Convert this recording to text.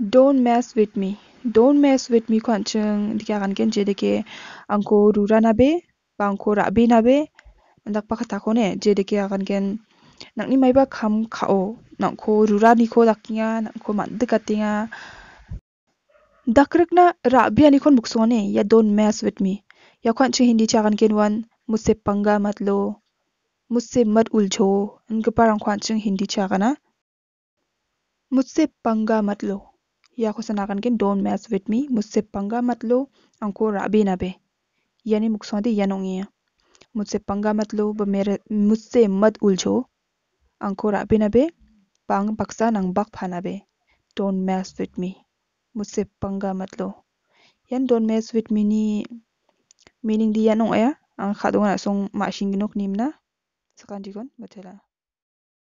Don't mess with me. Don't mess with me ko anchung dikya kan ken jede ke angko rura nabe ba angko rabi nabe nandak pa kata kone jede ke akan ken nangni ba kham khao nangko rura ni ko dakinga nangko mandu katinga dakrikna rabi ani kon buksone ya don't mess with me ya kon chi hindi chakan ken wan मुझसे पंगा मत लो मुझसे मत उलझो इनके पर अंख्वान हिंदी चागना मुझसे पंगा मत लो या खुसनागन के डोंट मैस विद मी मुझसे पंगा मत लो अंको राबे नबे यानी मुकसौदी यनोंगिया मुझसे पंगा मत लो मेरे मुझसे मत उलझो अंको राबे नबे पांग पक्सा नंग बक फानाबे डोंट मैस विद मी मुझसे पंगा मत लो यान डोंट मैस विद मी नी मीनिंग दी यानों आया अंग खादों ना सोंग माशिंग नोक निमना सकान जीवन बचेला